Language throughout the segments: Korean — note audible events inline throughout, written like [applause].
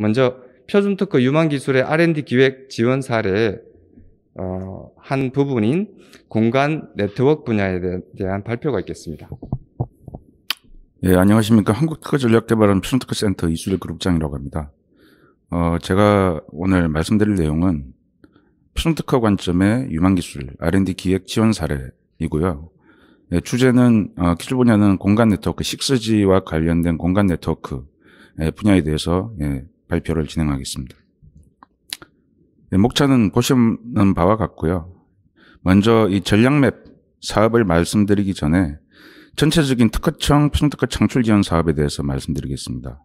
먼저 표준특허 유망기술의 R&D 기획 지원 사례 어, 한 부분인 공간 네트워크 분야에 대한 발표가 있겠습니다. 예, 안녕하십니까. 한국특허전략개발원 표준특허센터 이수일 그룹장이라고 합니다. 어, 제가 오늘 말씀드릴 내용은 표준특허 관점의 유망기술 R&D 기획 지원 사례이고요. 예, 주제는 어, 기술 분야는 공간 네트워크 6G와 관련된 공간 네트워크 예, 분야에 대해서 예, 발표를 진행하겠습니다. 네, 목차는 보시는 바와 같고요. 먼저 이 전략맵 사업을 말씀드리기 전에 전체적인 특허청, 표준특허 창출 지원 사업에 대해서 말씀드리겠습니다.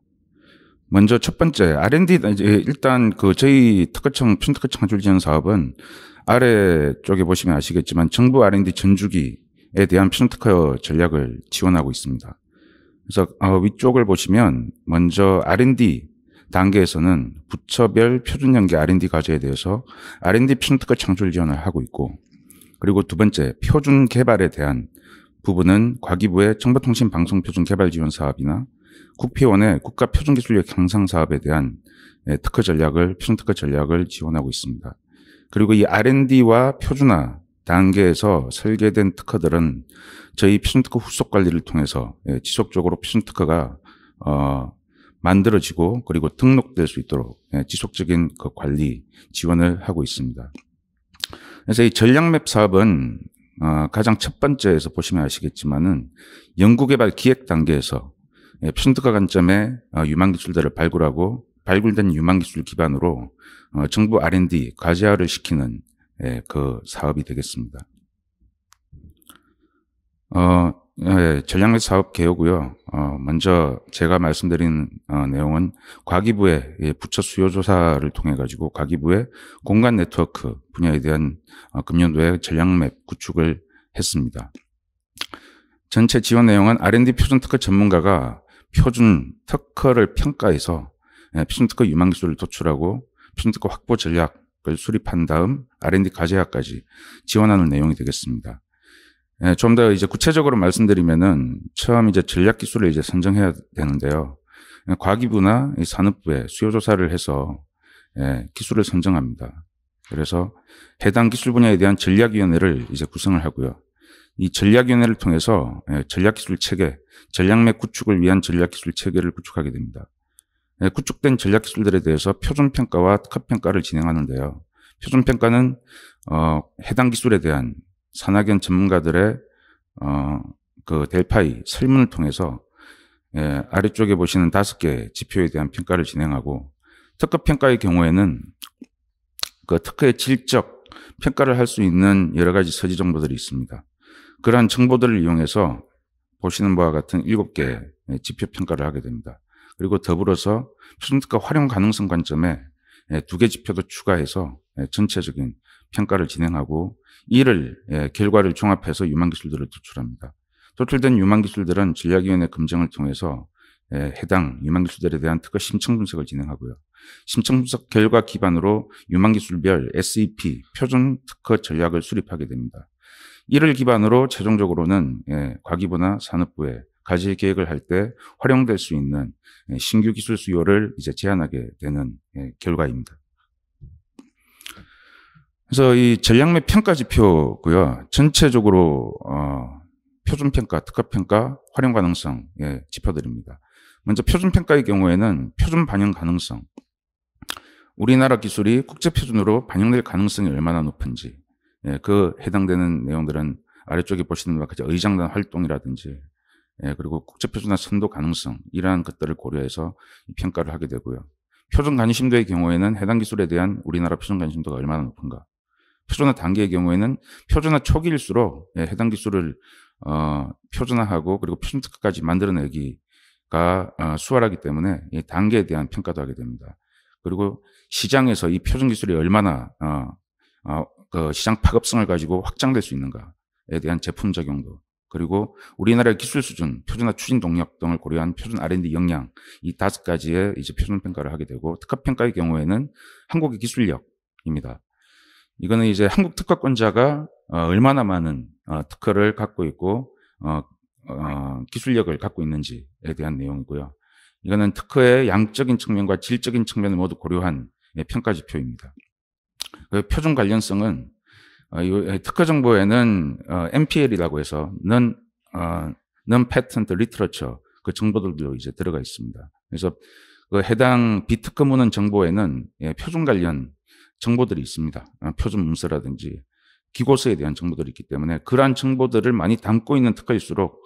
먼저 첫 번째 R&D 일단 그 저희 특허청 표준특허 창출 지원 사업은 아래 쪽에 보시면 아시겠지만 정부 R&D 전주기에 대한 표준특허 전략을 지원하고 있습니다. 그래서 어, 위쪽을 보시면 먼저 R&D 단계에서는 부처별 표준 연계 R&D 과제에 대해서 R&D 프로젝트 창출 지원을 하고 있고 그리고 두 번째 표준 개발에 대한 부분은 과기부의 정보통신방송표준개발지원 사업이나 국회의원의 국가표준기술력 향상 사업에 대한 예, 특허 전략을 표준 특허 전략을 지원하고 있습니다. 그리고 이 R&D와 표준화 단계에서 설계된 특허들은 저희 표준특허 후속 관리를 통해서 예, 지속적으로 표준특허가 어, 만들어지고 그리고 등록될 수 있도록 예, 지속적인 그 관리 지원을 하고 있습니다. 그래서 이 전략맵 사업은 어, 가장 첫 번째에서 보시면 아시겠지만은 연구개발 기획 단계에서 편득화 예, 관점의 어, 유망기술들을 발굴하고 발굴된 유망기술 기반으로 어, 정부 R&D 과제화를 시키는 예, 그 사업이 되겠습니다. 어, 예, 전략 사업 개요고요. 어, 먼저 제가 말씀드린 어, 내용은 과기부의 예, 부처 수요 조사를 통해 가지고 과기부의 공간 네트워크 분야에 대한 어, 금년도에 전략맵 구축을 했습니다. 전체 지원 내용은 R&D 표준 특허 전문가가 표준 특허를 평가해서 예, 표준 특허 유망 기술을 도출하고 표준 특허 확보 전략을 수립한 다음 R&D 과제화까지 지원하는 내용이 되겠습니다. 네, 예, 좀 더 이제 구체적으로 말씀드리면은 처음 이제 전략 기술을 이제 선정해야 되는데요. 예, 과기부나 산업부에 수요 조사를 해서 예, 기술을 선정합니다. 그래서 해당 기술 분야에 대한 전략위원회를 이제 구성을 하고요. 이 전략위원회를 통해서 예, 전략기술 체계, 전략맥 구축을 위한 전략기술 체계를 구축하게 됩니다. 구축된 전략기술들에 대해서 표준평가와 특합평가를 진행하는데요. 표준평가는 어, 해당 기술에 대한 산학연 전문가들의 어, 그 델파이 설문을 통해서 예, 아래쪽에 보시는 다섯 개 지표에 대한 평가를 진행하고 특급 평가의 경우에는 그 특허의 질적 평가를 할 수 있는 여러 가지 서지 정보들이 있습니다. 그러한 정보들을 이용해서 보시는 바와 같은 일곱 개의 지표 평가를 하게 됩니다. 그리고 더불어서 표준특허 활용 가능성 관점에 예, 두개 지표도 추가해서 예, 전체적인 평가를 진행하고 이를 예, 결과를 종합해서 유망 기술들을 도출합니다. 도출된 유망 기술들은 전략위원회 검증을 통해서 예, 해당 유망 기술들에 대한 특허 심층 분석을 진행하고요. 심층 분석 결과 기반으로 유망 기술별 SEP 표준 특허 전략을 수립하게 됩니다. 이를 기반으로 최종적으로는 예, 과기부나 산업부에 가지 계획을 할 때 활용될 수 있는 예, 신규 기술 수요를 이제 제한하게 되는 예, 결과입니다. 그래서 이 전략매 평가지표고요. 전체적으로 어, 표준평가, 특가평가 활용 가능성 예, 지표들입니다. 먼저 표준평가의 경우에는 표준 반영 가능성. 우리나라 기술이 국제 표준으로 반영될 가능성이 얼마나 높은지 예, 그 해당되는 내용들은 아래쪽에 보시는 바와 같이 의장단 활동이라든지 예, 그리고 국제 표준화 선도 가능성 이러한 것들을 고려해서 평가를 하게 되고요. 표준 관심도의 경우에는 해당 기술에 대한 우리나라 표준 관심도가 얼마나 높은가 표준화 단계의 경우에는 표준화 초기일수록 예, 해당 기술을 어, 표준화하고 그리고 표준특가까지 만들어내기가 어, 수월하기 때문에 이 단계에 대한 평가도 하게 됩니다. 그리고 시장에서 이 표준 기술이 얼마나 어, 어, 그 시장 파급성을 가지고 확장될 수 있는가에 대한 제품 적용도 그리고 우리나라의 기술 수준, 표준화 추진 동력 등을 고려한 표준 R&D 역량 이 다섯 가지의 이제 표준 평가를 하게 되고 특합 평가의 경우에는 한국의 기술력입니다. 이거는 이제 한국 특허권자가 어, 얼마나 많은 어, 특허를 갖고 있고 어, 기술력을 갖고 있는지에 대한 내용이고요. 이거는 특허의 양적인 측면과 질적인 측면을 모두 고려한 예, 평가 지표입니다. 그 표준 관련성은 특허 정보에는 NPL이라고 해서 는 non patent literature 그 정보들도 이제 들어가 있습니다. 그래서 그 해당 비특허 문헌 정보에는 예, 표준 관련 정보들이 있습니다. 어, 표준 문서라든지 기고서에 대한 정보들이 있기 때문에 그러한 정보들을 많이 담고 있는 특허일수록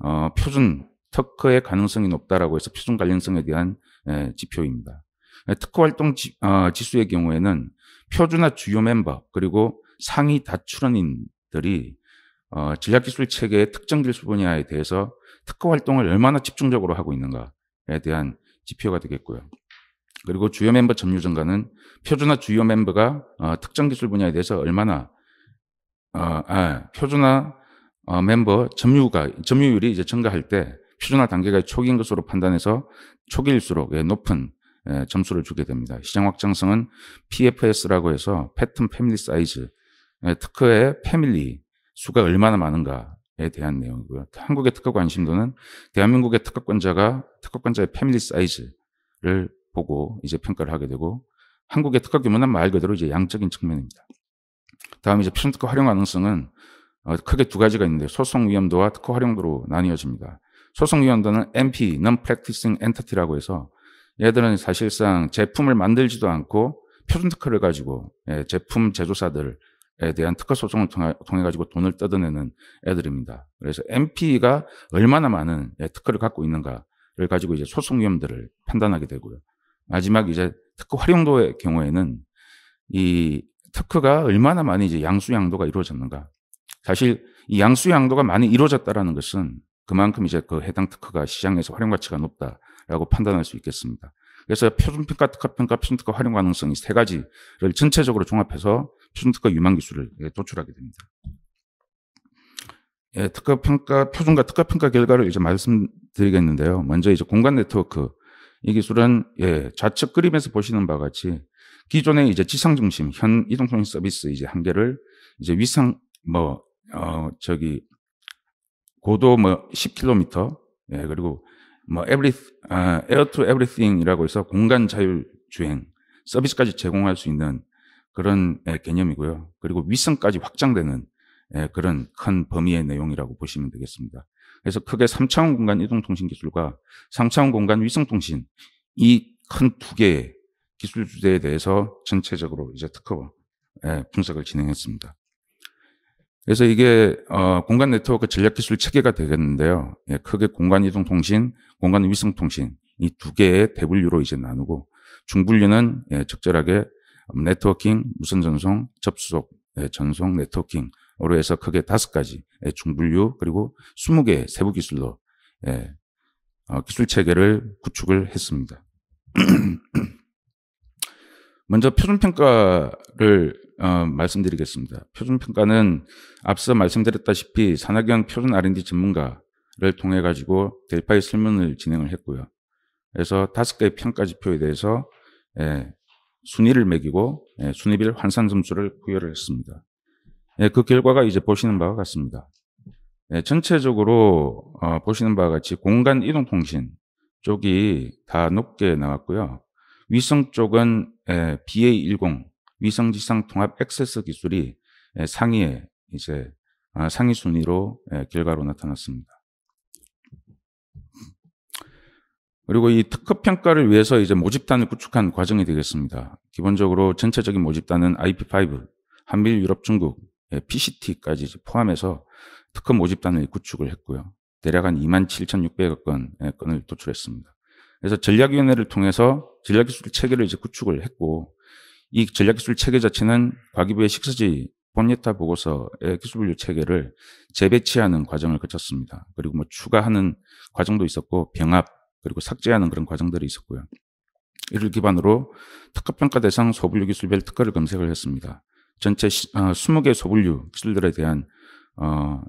어, 표준 특허의 가능성이 높다라고 해서 표준 관련성에 대한 에, 예, 지표입니다. 예, 특허 활동 지, 어, 지수의 경우에는 표준화 주요 멤버 그리고 상위 다출원인들이 어, 전략기술 체계의 특정 기술 분야에 대해서 특허 활동을 얼마나 집중적으로 하고 있는가에 대한 지표가 되겠고요. 그리고 주요 멤버 점유 증가는 표준화 주요 멤버가 어, 특정 기술 분야에 대해서 얼마나 어, 아, 표준화 어, 멤버 점유가 점유율이 이제 증가할 때 표준화 단계가 초기인 것으로 판단해서 초기일수록 예, 높은 예, 점수를 주게 됩니다. 시장 확장성은 PFS라고 해서 패턴 패밀리 사이즈 특허의 패밀리 수가 얼마나 많은가에 대한 내용이고요. 한국의 특허 관심도는 대한민국의 특허권자가 특허권자의 패밀리 사이즈를 보고 이제 평가를 하게 되고 한국의 특허 규모는 말 그대로 이제 양적인 측면입니다. 다음 이제 표준특허 활용 가능성은 어, 크게 두 가지가 있는데 소송 위험도와 특허 활용도로 나뉘어집니다. 소송 위험도는 NP (Non Practicing Entity)라고 해서 얘들은 사실상 제품을 만들지도 않고 표준 특허를 가지고 예, 제품 제조사들에 대한 특허 소송을 통해 가지고 돈을 뜯어내는 애들입니다. 그래서 NP가 얼마나 많은 예, 특허를 갖고 있는가를 가지고 이제 소송 위험들을 판단하게 되고요. 마지막 이제 특허 활용도의 경우에는 이 특허가 얼마나 많이 이제 양수양도가 이루어졌는가. 사실 이 양수양도가 많이 이루어졌다라는 것은 그만큼 이제 그 해당 특허가 시장에서 활용 가치가 높다라고 판단할 수 있겠습니다. 그래서 표준평가 특허 평가 표준특허 활용 가능성이 세 가지를 전체적으로 종합해서 표준특허 유망 기술을 예, 도출하게 됩니다. 예, 특허 평가 표준과 특허 평가 결과를 이제 말씀드리겠는데요. 먼저 이제 공간 네트워크 이 기술은 예, 좌측 그림에서 보시는 바와 같이 기존의 이제 지상 중심 현 이동통신 서비스 이제 한계를 이제 위상 뭐어 저기 고도 뭐 10km 예, 그리고 뭐 에브리 아, 에어 투 에브리띵이라고 해서 공간 자율 주행 서비스까지 제공할 수 있는 그런 예, 개념이고요. 그리고 위성까지 확장되는 예, 그런 큰 범위의 내용이라고 보시면 되겠습니다. 그래서 크게 3차원 공간 이동통신 기술과 3차원 공간 위성통신 이 큰 두 개의 기술 주제에 대해서 전체적으로 이제 특허 예, 분석을 진행했습니다. 그래서 이게 어, 공간 네트워크 전략 기술 체계가 되겠는데요. 예, 크게 공간 이동 통신, 공간 위성 통신 이 두 개의 대분류로 이제 나누고 중분류는 예, 적절하게 네트워킹, 무선 전송, 접속, 예, 전송, 네트워킹 으로 해서 크게 다섯 가지 예, 중분류 그리고 스무 개 세부 기술로 예, 어, 기술 체계를 구축을 했습니다. [clears throat] 먼저 표준평가를 어, 말씀드리겠습니다. 표준평가는 앞서 말씀드렸다시피 산학형 표준 R&D 전문가를 통해 가지고 델파이 설문을 진행을 했고요. 그래서 다섯 개의 평가 지표에 대해서 예, 순위를 매기고 예, 순위별 환산 점수를 부여를 했습니다. 예, 그 결과가 이제 보시는 바와 같습니다. 예, 전체적으로 어, 보시는 바와 같이 공간 이동 통신 쪽이 다 높게 나왔고요. 위성 쪽은 예, BA10 위성 지상 통합 액세스 기술이 예, 상위에 이제 아, 상위 순위로 결과로 나타났습니다. 그리고 이 특허 평가를 위해서 이제 모집단을 구축한 과정이 되겠습니다. 기본적으로 전체적인 모집단은 IP5, 한미 유럽, 중국 예, PCT까지 포함해서 특검 모집단을 구축을 했고요. 대략 한 2만 7,600여 건, 건을 도출했습니다. 그래서 전략위원회를 통해서 전략기술 체계를 이제 구축을 했고, 이 전략기술 체계 자체는 과기부의 식사지 본예타 보고서의 기술 분류 체계를 재배치하는 과정을 거쳤습니다. 그리고 뭐 추가하는 과정도 있었고, 병합, 그리고 삭제하는 그런 과정들이 있었고요. 이를 기반으로 특허평가 대상 소분류 기술별 특허를 검색을 했습니다. 전체 20개 소분류 기술들에 대한 어,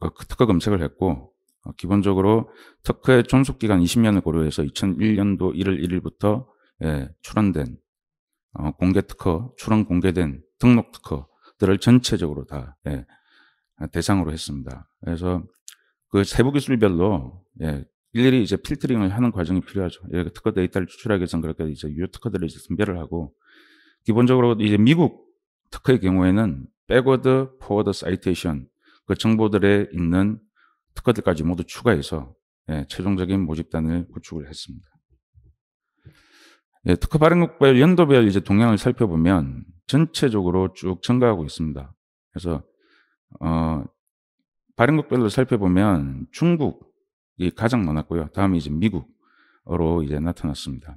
그 그 특허 검색을 했고 어, 기본적으로 특허의 존속 기간 20년을 고려해서 2001년도 1월 1일부터 예, 출원된 어, 공개 특허, 출원 공개된 등록 특허들을 전체적으로 다 예, 대상으로 했습니다. 그래서 그 세부 기술별로 예, 일일이 이제 필터링을 하는 과정이 필요하죠. 이렇게 예, 특허 데이터를 추출하기 위해서는 그렇게 이제 유효 특허들을 이제 선별을 하고 기본적으로 이제 미국 특허의 경우에는 백워드, 포워드, 사이테이션 그 정보들에 있는 특허들까지 모두 추가해서 예, 최종적인 모집단을 구축을 했습니다. 예, 특허 발행국별 연도별 이제 동향을 살펴보면 전체적으로 쭉 증가하고 있습니다. 그래서 어, 발행국별로 살펴보면 중국이 가장 많았고요. 다음이 이제 미국으로 이제 나타났습니다.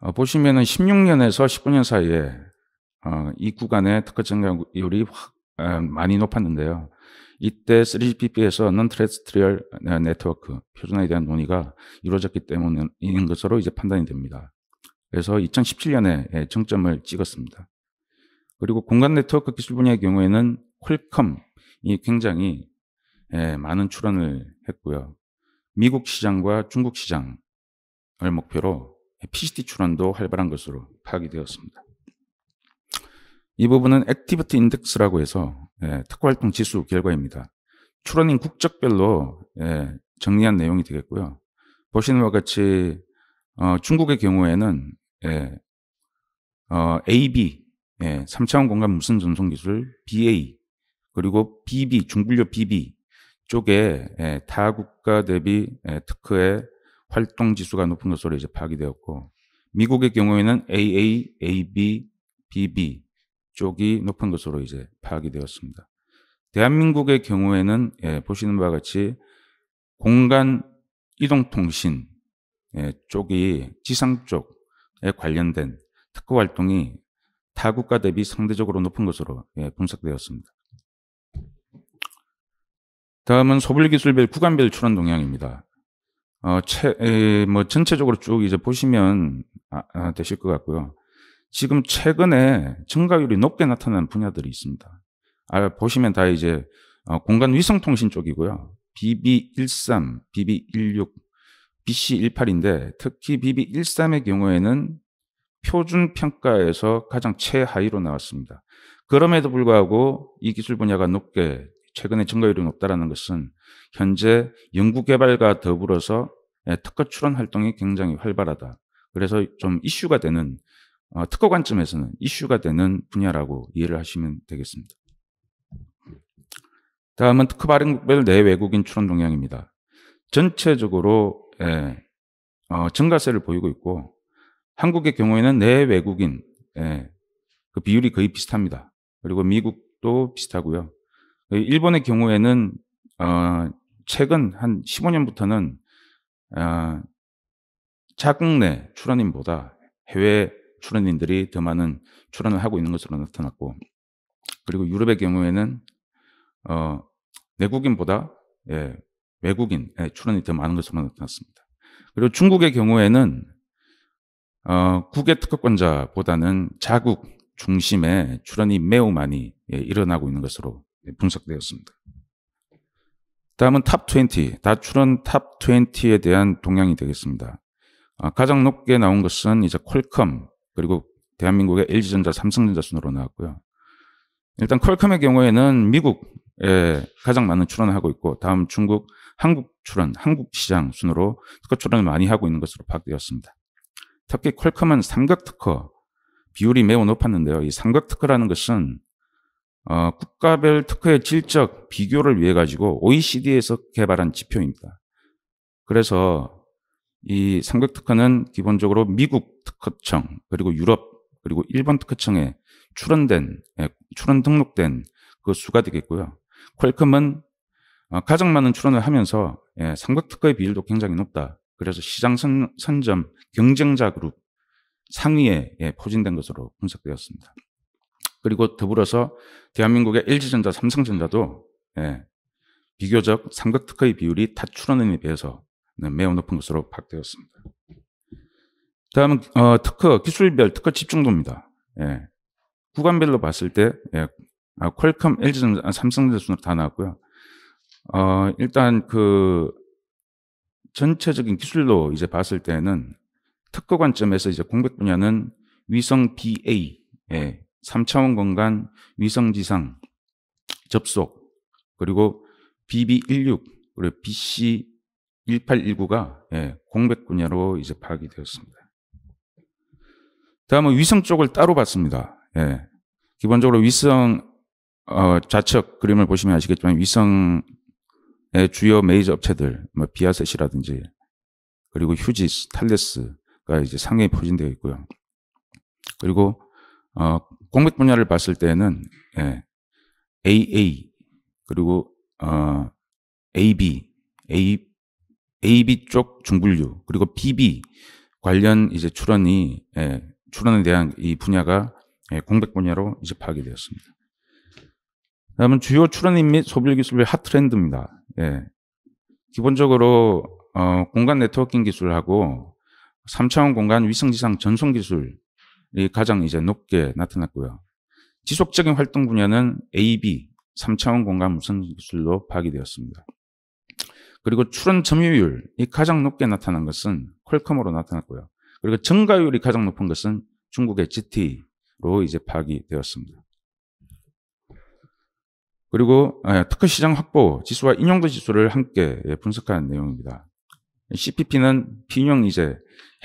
어, 보시면은 16년에서 19년 사이에 어, 이 구간의 특허 증가율이 확 어, 많이 높았는데요. 이때 3GPP에서 non-terrestrial 네트워크 어, 표준화에 대한 논의가 이루어졌기 때문인 것으로 이제 판단이 됩니다. 그래서 2017년에 예, 정점을 찍었습니다. 그리고 공간 네트워크 기술 분야의 경우에는 퀄컴이 굉장히 예, 많은 출원을 했고요. 미국 시장과 중국 시장을 목표로 PCT 출원도 활발한 것으로 파악이 되었습니다. 이 부분은 액티비티 인덱스라고 해서 예, 특활동 지수 결과입니다. 출원인 국적별로 예, 정리한 내용이 되겠고요. 보시는 바와 같이 어, 중국의 경우에는 예, 어, AB 예, 3차원 공간 무선 전송 기술 BA 그리고 BB 중분류 BB 쪽에 예, 타 국가 대비 예, 특허의 활동 지수가 높은 것으로 이제 파악이 되었고 미국의 경우에는 AA, AB, BB 쪽이 높은 것으로 이제 파악이 되었습니다. 대한민국의 경우에는 예, 보시는 바와 같이 공간 이동통신 예, 쪽이 지상 쪽에 관련된 특허 활동이 타 국가 대비 상대적으로 높은 것으로 예, 분석되었습니다. 다음은 소불 기술별 구간별 출원 동향입니다. 어, 채, 에, 뭐 전체적으로 쭉 이제 보시면 아, 아, 되실 것 같고요. 지금 최근에 증가율이 높게 나타나는 분야들이 있습니다. 아, 보시면 다 이제 어, 공간 위성통신 쪽이고요. BB13, BB16, BC18인데 특히 BB13의 경우에는 표준 평가에서 가장 최하위로 나왔습니다. 그럼에도 불구하고 이 기술 분야가 높게 최근에 증가율이 높다라는 것은 현재 연구 개발과 더불어서 예, 특허 출원 활동이 굉장히 활발하다. 그래서 좀 이슈가 되는 어, 특허 관점에서는 이슈가 되는 분야라고 이해를 하시면 되겠습니다. 다음은 특허 발행국별 내외국인 출원 동향입니다. 전체적으로 예, 어, 증가세를 보이고 있고 한국의 경우에는 내외국인 예, 그 비율이 거의 비슷합니다. 그리고 미국도 비슷하고요. 그 일본의 경우에는 어, 최근 한 15년부터는 어, 아, 자국 내 출원인보다 해외 출연인들이 더 많은 출연을 하고 있는 것으로 나타났고 그리고 유럽의 경우에는 어, 내국인보다 예, 외국인 예, 출연이 더 많은 것으로 나타났습니다. 그리고 중국의 경우에는 어, 국외 특허권자보다는 자국 중심의 출연이 매우 많이 예, 일어나고 있는 것으로 예, 분석되었습니다. 다음은 탑 20, 다출연 탑 20에 대한 동향이 되겠습니다. 아, 가장 높게 나온 것은 이제 퀄컴, 그리고 대한민국의 LG전자, 삼성전자 순으로 나왔고요. 일단 퀄컴의 경우에는 미국에 가장 많은 출원을 하고 있고 다음 중국, 한국 출원, 한국 시장 순으로 특허 출원을 많이 하고 있는 것으로 파악되었습니다. 특히 퀄컴은 삼각 특허 비율이 매우 높았는데요. 이 삼각 특허라는 것은 어, 국가별 특허의 질적 비교를 위해 가지고 OECD에서 개발한 지표입니다. 그래서 이상각 특허는 기본적으로 미국 특허청 그리고 유럽 그리고 일본 특허청에 출원된 예, 출원 등록된 그 수가 되겠고요. 퀄컴은 어, 가장 많은 출원을 하면서 상각 예, 특허의 비율도 굉장히 높다. 그래서 시장 선, 선점 경쟁자 그룹 상위에 예, 포진된 것으로 분석되었습니다. 그리고 더불어서 대한민국의 LG전자, 삼성전자도 비교적 삼각 특허의 비율이 다 출원인에 비해서 네, 매우 높은 것으로 파악되었습니다. 다음은 어, 특허, 기술별 특허 집중도입니다. 예. 구간별로 봤을 때 예. 아, 퀄컴, LG, 아, 삼성전자 순으로 다 나왔고요. 어, 일단 그 전체적인 기술로 이제 봤을 때는 특허 관점에서 이제 공백 분야는 위성 BA, 예, 3차원 공간, 위성 지상, 접속, 그리고 BB16, 그리고 BC 1819가 예, 공백 분야로 이제 파악이 되었습니다. 다음은 위성 쪽을 따로 봤습니다. 예, 기본적으로 위성 어, 좌측 그림을 보시면 아시겠지만 위성의 주요 메이저 업체들, 뭐 비아셋이라든지 그리고 휴지스, 탈레스가 이제 상위에 포진되어 있고요. 그리고 어, 공백 분야를 봤을 때는 예, AA 그리고 어, AB, A AB 쪽 중분류 그리고 BB 관련 이제 출원이 예, 출원에 대한 이 분야가 예, 공백 분야로 이제 파악이 되었습니다. 다음은 주요 출원인 및소비 기술의 핫 트렌드입니다. 예. 기본적으로 어, 공간 네트워킹 기술하고 3차원 공간 위성지상 전송 기술이 가장 이제 높게 나타났고요. 지속적인 활동 분야는 AB 3차원 공간 무선 기술로 파악이 되었습니다. 그리고 출원 점유율이 가장 높게 나타난 것은 퀄컴으로 나타났고요. 그리고 증가율이 가장 높은 것은 중국의 GT로 이제 파악이 되었습니다. 그리고 예, 특허 시장 확보 지수와 인용도 지수를 함께 예, 분석한 내용입니다. CPP는 비용 이제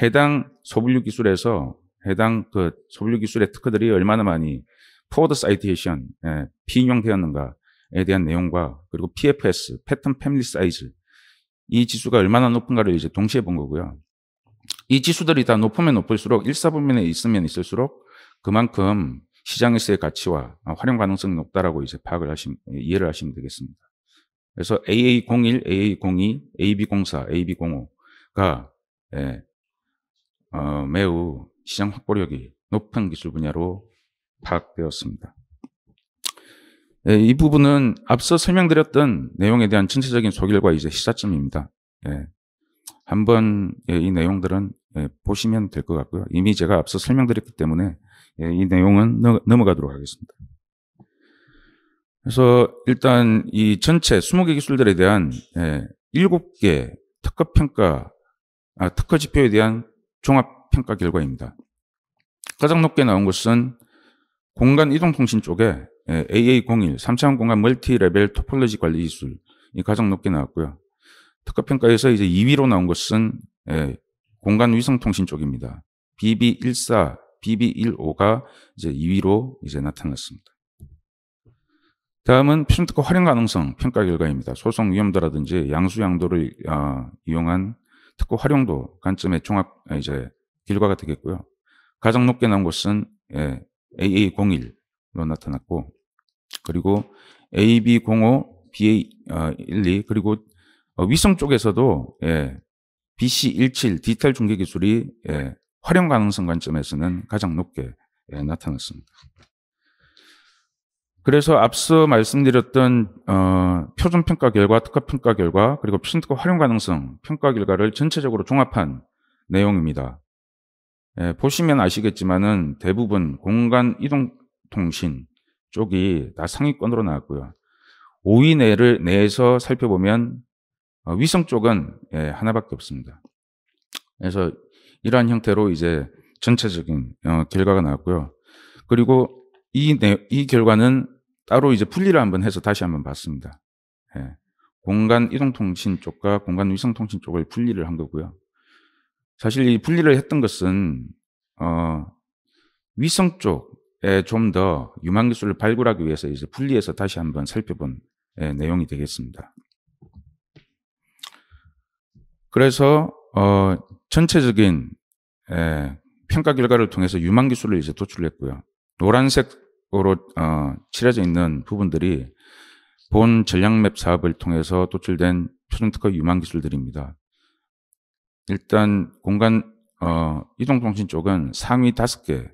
해당 소분류 기술에서 해당 그 소분류 기술의 특허들이 얼마나 많이 포워드 사이에이션에 비인용되었는가에 대한 내용과 그리고 PFS 패턴 패밀리 사이즈 이 지수가 얼마나 높은가를 이제 동시에 본 거고요. 이 지수들이 다 높으면 높을수록 일사분면에 있으면 있을수록 그만큼 시장에서의 가치와 활용 가능성이 높다라고 이제 파악을 하시 이해를 하시면 되겠습니다. 그래서 AA01, AA02, AB04, AB05가 예, 어, 매우 시장 확보력이 높은 기술 분야로 파악되었습니다. 예, 이 부분은 앞서 설명드렸던 내용에 대한 전체적인 소결과 이제 시작점입니다 예, 한번 예, 이 내용들은 예, 보시면 될 것 같고요. 이미 제가 앞서 설명드렸기 때문에 예, 이 내용은 넘, 넘어가도록 하겠습니다. 그래서 일단 이 전체 20개 기술들에 대한 7개 예, 특허 평가, 아, 특허 지표에 대한 종합 평가 결과입니다. 가장 높게 나온 것은 공간 이동통신 쪽에 예, AA01 3차원 공간 멀티레벨 토폴로지 관리 기술이 가장 높게 나왔고요. 특허평가에서 이제 2위로 나온 것은 예, 공간 위성 통신 쪽입니다. BB14, BB15가 이제 2위로 이제 나타났습니다. 다음은 표준특허 활용 가능성 평가 결과입니다. 소송 위험도라든지 양수 양도를 어, 아, 이용한 특허 활용도 관점의 종합 아, 이제 결과가 되겠고요. 가장 높게 나온 것은 예, AA01로 나타났고 그리고 AB05, BA12 아, 그리고 어, 위성 쪽에서도 예, BC17 디지털 중계 기술이 예, 활용 가능성 관점에서는 가장 높게 예, 나타났습니다. 그래서 앞서 말씀드렸던 어, 표준 평가 결과, 특화 평가 결과, 그리고 표준특허 활용 가능성 평가 결과를 전체적으로 종합한 내용입니다. 예, 보시면 아시겠지만은 대부분 공간 이동 통신, 쪽이 다 상위권으로 나왔고요. 5위 내를 내에서 살펴보면 어, 위성 쪽은 예, 하나밖에 없습니다. 그래서 이러한 형태로 이제 전체적인 어, 결과가 나왔고요. 그리고 이, 내, 이 결과는 따로 이제 분리를 한번 해서 다시 한번 봤습니다. 예. 공간 이동통신 쪽과 공간 위성통신 쪽을 분리를 한 거고요. 사실 이 분리를 했던 것은 어, 위성 쪽, 좀더 유망 기술을 발굴하기 위해서 이제 분리해서 다시 한번 살펴본 내용이 되겠습니다. 그래서 어, 전체적인 에, 평가 결과를 통해서 유망 기술을 이제 도출했고요. 노란색으로 어, 칠해져 있는 부분들이 본 전략맵 사업을 통해서 도출된 표준특허 유망 기술들입니다. 일단 공간 어, 이동통신 쪽은 상위 5개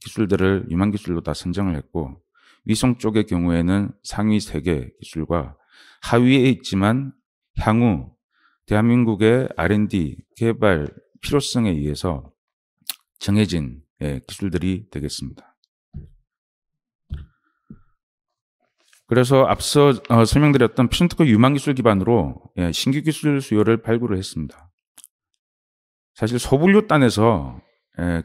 기술들을 유망 기술로 다 선정을 했고 위성 쪽의 경우에는 상위 3개 기술과 하위에 있지만 향후 대한민국의 R&D 개발 필요성에 의해서 정해진 예, 기술들이 되겠습니다. 그래서 앞서 어, 설명드렸던 피슨트코 유망기술 기반으로 예, 신규 기술 수요를 발굴을 했습니다. 사실 소분류단에서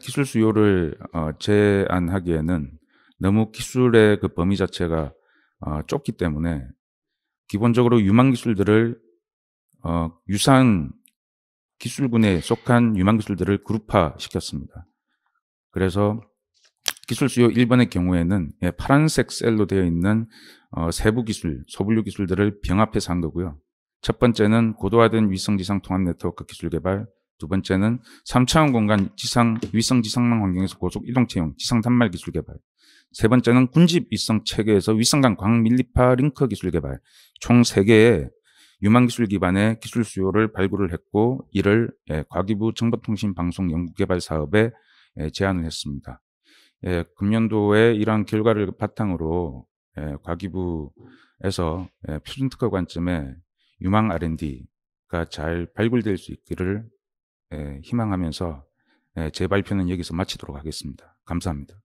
기술 수요를 어, 제한하기에는 너무 기술의 그 범위 자체가 어, 좁기 때문에 기본적으로 유망 기술들을 어, 유사한 기술군에 속한 유망 기술들을 그룹화 시켰습니다. 그래서 기술 수요 1번의 경우에는 예, 파란색 셀로 되어 있는 세부 기술, 소분류 기술들을 병합해서 한 거고요. 첫 번째는 고도화된 위성지상 통합 네트워크 기술 개발, 두 번째는 3차원 공간 지상 위성 지상망 환경에서 고속 이동 채용 지상 단말 기술 개발. 세 번째는 군집 위성 체계에서 위성 간 광밀리파 링크 기술 개발. 총3개의 유망 기술 기반의 기술 수요를 발굴을 했고 이를 예, 과기부 정보통신방송 연구개발 사업에 예, 제안을 했습니다. 예, 금년도에 이러한 결과를 바탕으로 과기부에서 표준특허 관점에 유망 R&D가 잘 발굴될 수 있기를 예, 희망하면서 제 예, 발표는 여기서 마치도록 하겠습니다. 감사합니다.